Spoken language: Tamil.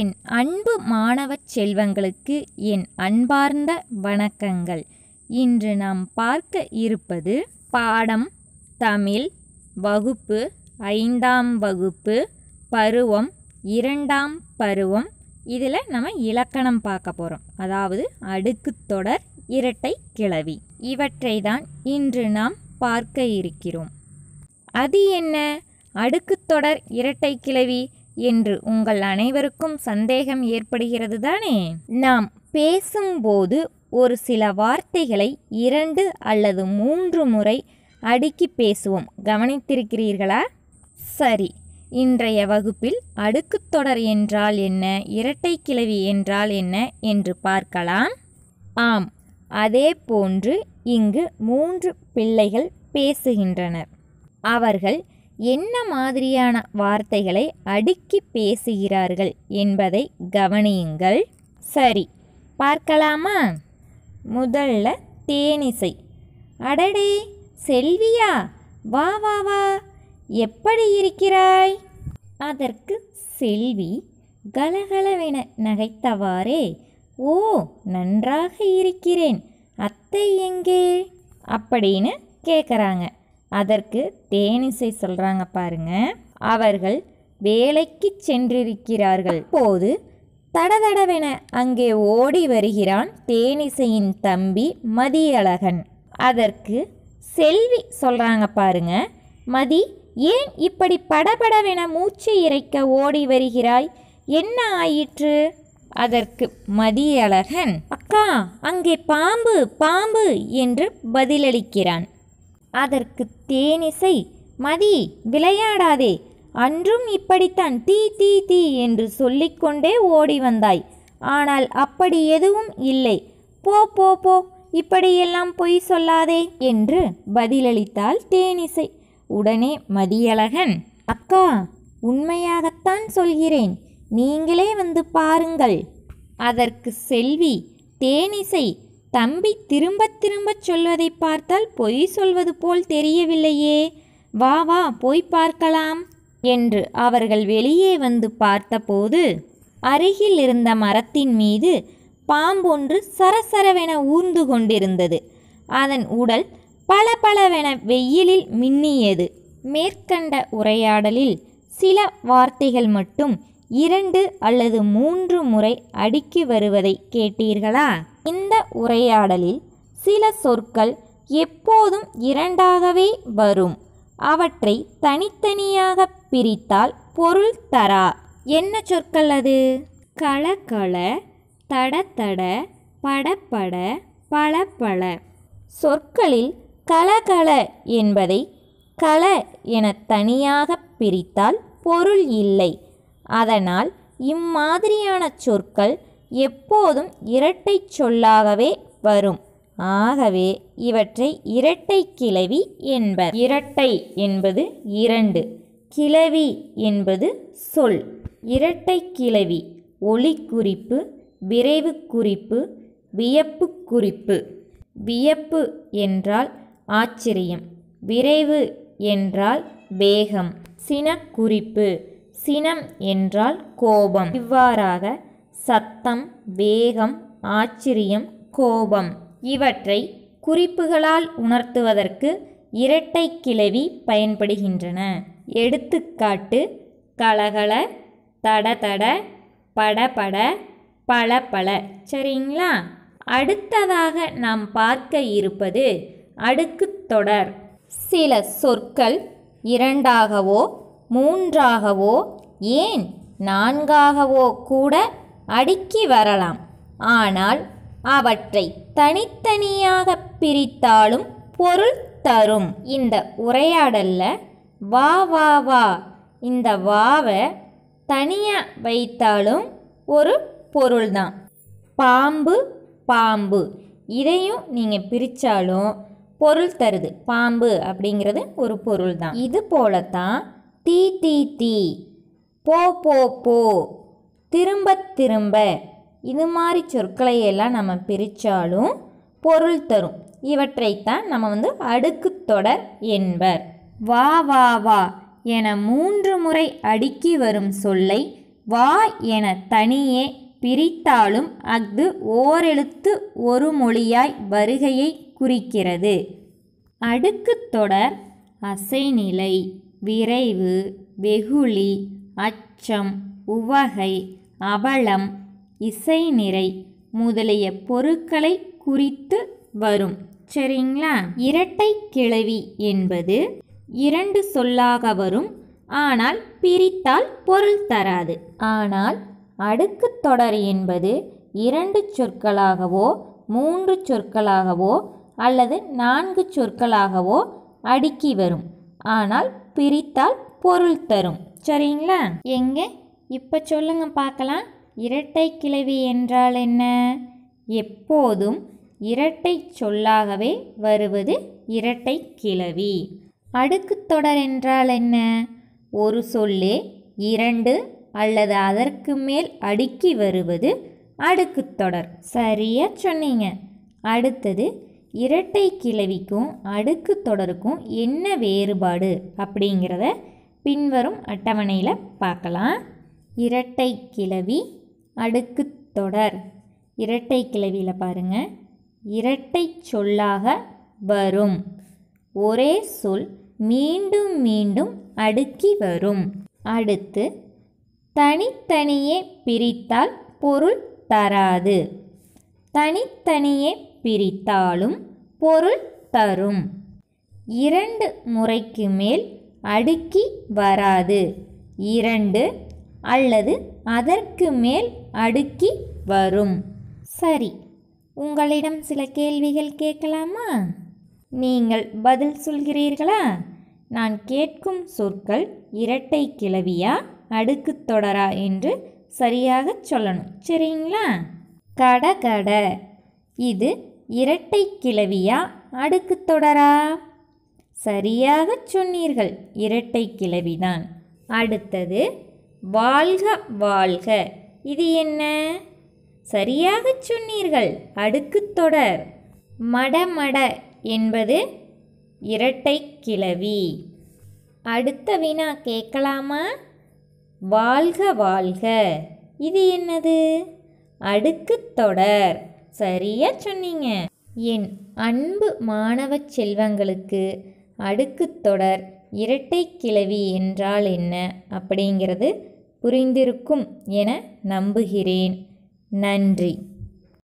என் அன்பு மாணவச் செல்வங்களுக்கு என் அன்பார்ந்த வணக்கங்கள் இன்று நாம் பார்க்க இருப்பது பாடம் தமிழ் வகுப்பு ஐந்தாம் வகுப்பு பருவம் இரண்டாம் பருவம் இதில் நம்ம இலக்கணம் பார்க்க போகிறோம் அதாவது அடுக்குத்தொடர் இரட்டை கிளவி இவற்றை தான் இன்று நாம் பார்க்க இருக்கிறோம் அது என்ன அடுக்குத்தொடர் இரட்டை கிளவி என்று உங்கள் அனைவருக்கும் சந்தேகம் ஏற்படுகிறது தானே நாம் பேசும்போது ஒரு சில வார்த்தைகளை இரண்டு அல்லது மூன்று முறை அடுக்கி பேசுவோம் கவனித்திருக்கிறீர்களா சரி இன்றைய வகுப்பில் தொடர் என்றால் என்ன இரட்டை கிளவி என்றால் என்ன என்று பார்க்கலாம் ஆம் அதே போன்று இங்கு மூன்று பிள்ளைகள் பேசுகின்றனர் அவர்கள் என்ன மாதிரியான வார்த்தைகளை அடுக்கி பேசுகிறார்கள் என்பதை கவனியுங்கள் சரி பார்க்கலாமா முதல்ல தேனிசை அடடே செல்வியா வா வா வா எப்படி இருக்கிறாய் அதற்கு செல்வி கலகலவென நகைத்தவாறே ஓ நன்றாக இருக்கிறேன் அத்தை எங்கே அப்படின்னு கேட்குறாங்க அதற்கு தேனிசை சொல்கிறாங்க பாருங்க அவர்கள் வேலைக்கு சென்றிருக்கிறார்கள் போது தடதடவென அங்கே ஓடி வருகிறான் தேனிசையின் தம்பி மதியழகன் அதற்கு செல்வி சொல்கிறாங்க பாருங்க மதி ஏன் இப்படி படபடவென மூச்சு இறைக்க ஓடி வருகிறாய் என்ன ஆயிற்று அதற்கு மதியழகன் அக்கா அங்கே பாம்பு பாம்பு என்று பதிலளிக்கிறான் அதற்கு தேனிசை மதி விளையாடாதே அன்றும் இப்படித்தான் தீ தீ தீ என்று சொல்லிக்கொண்டே ஓடி வந்தாய் ஆனால் அப்படி எதுவும் இல்லை போ போ போ இப்படியெல்லாம் பொய் சொல்லாதே என்று பதிலளித்தாள் தேனிசை உடனே மதியழகன் அக்கா உண்மையாகத்தான் சொல்கிறேன் நீங்களே வந்து பாருங்கள் அதற்கு செல்வி தேனிசை தம்பி திரும்ப திரும்பச் சொல்வதை பார்த்தால் பொய் சொல்வது போல் தெரியவில்லையே வா வா போய் பார்க்கலாம் என்று அவர்கள் வெளியே வந்து பார்த்தபோது அருகில் இருந்த மரத்தின் மீது பாம்பொன்று சரசரவென ஊர்ந்து கொண்டிருந்தது அதன் உடல் பல பலவென வெயிலில் மின்னியது மேற்கண்ட உரையாடலில் சில வார்த்தைகள் மட்டும் இரண்டு அல்லது மூன்று முறை அடுக்கி வருவதை கேட்டீர்களா இந்த உரையாடலில் சில சொற்கள் எப்போதும் இரண்டாகவே வரும் அவற்றை தனித்தனியாக பிரித்தால் பொருள் தரா என்ன சொற்கள் அது கள தடத்தட படப்பட பளபள சொற்களில் கலகல என்பதை கல என தனியாக பிரித்தால் பொருள் இல்லை அதனால் இம்மாதிரியான சொற்கள் எப்போதும் இரட்டை சொல்லாகவே வரும் ஆகவே இவற்றை இரட்டை கிளவி என்பர் இரட்டை என்பது இரண்டு கிளவி என்பது சொல் இரட்டை கிளவி ஒளிக்குறிப்பு விரைவு குறிப்பு வியப்பு குறிப்பு வியப்பு என்றால் ஆச்சரியம் விரைவு என்றால் வேகம் சினக்குறிப்பு சினம் என்றால் கோபம் இவ்வாறாக சத்தம் வேகம் ஆச்சரியம் கோபம் இவற்றை குறிப்புகளால் உணர்த்துவதற்கு இரட்டை கிளவி பயன்படுகின்றன எடுத்துக்காட்டு கலகல தட தட படபட பளபள சரிங்களா அடுத்ததாக நாம் பார்க்க இருப்பது அடுக்கு தொடர் சில சொற்கள் இரண்டாகவோ மூன்றாகவோ ஏன் நான்காகவோ கூட அடுக்கி வரலாம் ஆனால் அவற்றை தனித்தனியாக பிரித்தாலும் பொருள் தரும் இந்த உரையாடலில் வா வா வா இந்த வாவை தனியாக வைத்தாலும் ஒரு பொருள்தான் பாம்பு பாம்பு இதையும் நீங்கள் பிரித்தாலும் பொருள் தருது பாம்பு அப்படிங்கிறது ஒரு பொருள் தான் இது போலத்தான் தீ தீ தீ போ போ போ திரும்ப திரும்ப இது மாதிரி சொற்களை எல்லாம் நம்ம பிரித்தாலும் பொருள் தரும் இவற்றைத்தான் நம்ம வந்து அடுக்கு தொடர் என்பர் வா வா வா என மூன்று முறை அடுக்கி வரும் சொல்லை வா என தனியே பிரித்தாலும் அஃது ஓரெழுத்து ஒரு மொழியாய் வருகையை குறிக்கிறது அடுக்கு தொடர் அசைநிலை விரைவு வெகுளி அச்சம் உவகை அவலம் இசை நிறை முதலிய பொருட்களை குறித்து வரும் சரிங்களா இரட்டை கிளவி என்பது இரண்டு சொல்லாக வரும் ஆனால் பிரித்தால் பொருள் தராது ஆனால் அடுக்கு தொடர் என்பது இரண்டு சொற்களாகவோ மூன்று சொற்களாகவோ அல்லது நான்கு சொற்களாகவோ அடுக்கி வரும் ஆனால் பிரித்தால் பொருள் தரும் சரிங்களா எங்கே இப்போ சொல்லுங்க பார்க்கலாம் இரட்டை கிளவி என்றால் என்ன எப்போதும் இரட்டை சொல்லாகவே வருவது இரட்டை கிளவி அடுக்கு தொடர் என்றால் என்ன ஒரு சொல்லே இரண்டு அல்லது அதற்கு மேல் அடுக்கி வருவது அடுக்கு தொடர் சரியாக சொன்னீங்க அடுத்தது இரட்டை கிளவிக்கும் அடுக்கு தொடருக்கும் என்ன வேறுபாடு அப்படிங்கிறத பின்வரும் அட்டவணையில் பார்க்கலாம் இரட்டை கிளவி அடுக்கு தொடர் இரட்டை கிளவியில் பாருங்கள் இரட்டை சொல்லாக வரும் ஒரே சொல் மீண்டும் மீண்டும் அடுக்கி வரும் அடுத்து தனித்தனியே பிரித்தால் பொருள் தராது தனித்தனியே பிரித்தாலும் பொருள் தரும் இரண்டு முறைக்கு மேல் அடுக்கி வராது இரண்டு அல்லது அதற்கு மேல் அடுக்கி வரும் சரி உங்களிடம் சில கேள்விகள் கேட்கலாமா நீங்கள் பதில் சொல்கிறீர்களா நான் கேட்கும் சொற்கள் இரட்டை கிளவியா அடுக்கு தொடரா என்று சரியாக சொல்லணும் சரிங்களா கட கட இது இரட்டை கிளவியா அடுக்கு தொடரா சரியாக சொன்னீர்கள் இரட்டை கிளவிதான் அடுத்தது வாழ்க வாழ்க இது என்ன சரியாக சொன்னீர்கள் அடுக்கு தொடர் மடமட என்பது இரட்டை கிளவி அடுத்த வினா கேட்கலாமா வாழ்க வாழ்க இது என்னது அடுக்கு தொடர் சரியா சொன்னீங்க என் அன்பு மாணவ செல்வங்களுக்கு அடுக்கு தொடர் இரட்டை கிளவி என்றால் என்ன அப்படிங்கிறது புரிந்திருக்கும் என நம்புகிறேன் நன்றி